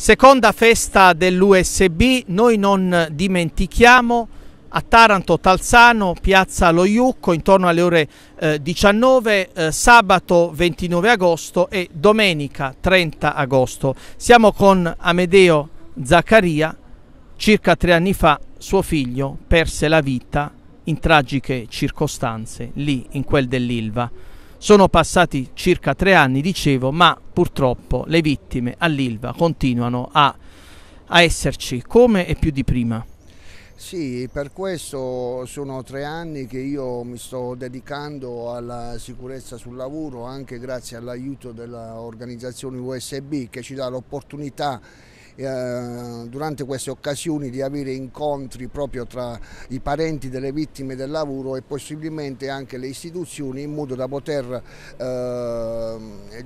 Seconda festa dell'USB, noi non dimentichiamo a Taranto, Talzano, piazza Lo Iucco intorno alle ore eh, 19, eh, sabato 29 agosto e domenica 30 agosto. Siamo con Amedeo Zaccaria, circa tre anni fa suo figlio perse la vita in tragiche circostanze lì in quel dell'Ilva. Sono passati circa tre anni, dicevo, ma purtroppo le vittime all'Ilva continuano a, a esserci come e più di prima. Sì, per questo sono tre anni che io mi sto dedicando alla sicurezza sul lavoro anche grazie all'aiuto dell'organizzazione USB che ci dà l'opportunità eh, durante queste occasioni di avere incontri proprio tra i parenti delle vittime del lavoro e possibilmente anche le istituzioni in modo da poter eh,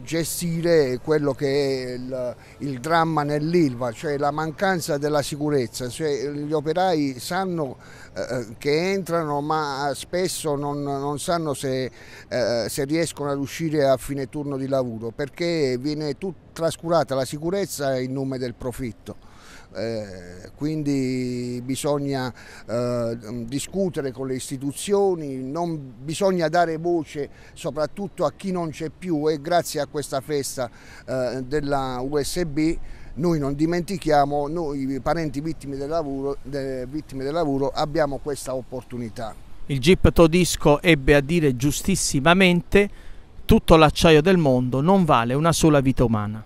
gestire quello che è il, il dramma nell'ILVA, cioè la mancanza della sicurezza, cioè, gli operai sanno eh, eh che entrano ma spesso non, non sanno se, eh, se riescono ad uscire a fine turno di lavoro perché viene tutto trascurata la sicurezza in nome del profitto. Eh, quindi bisogna eh, discutere con le istituzioni, non, bisogna dare voce soprattutto a chi non c'è più e grazie a questa festa eh, della USB noi non dimentichiamo, noi parenti vittime del lavoro, de, vittime del lavoro abbiamo questa opportunità. Il GIP Todisco ebbe a dire giustissimamente tutto l'acciaio del mondo non vale una sola vita umana.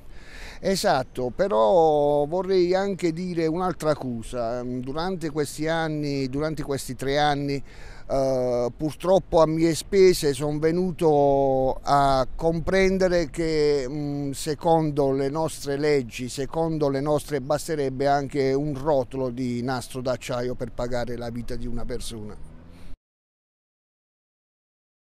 Esatto, però vorrei anche dire un'altra cosa. Durante questi anni, durante questi tre anni, eh, purtroppo a mie spese sono venuto a comprendere che mh, mm, secondo le nostre leggi, secondo le nostre, basterebbe anche un rotolo di nastro d'acciaio per pagare la vita di una persona.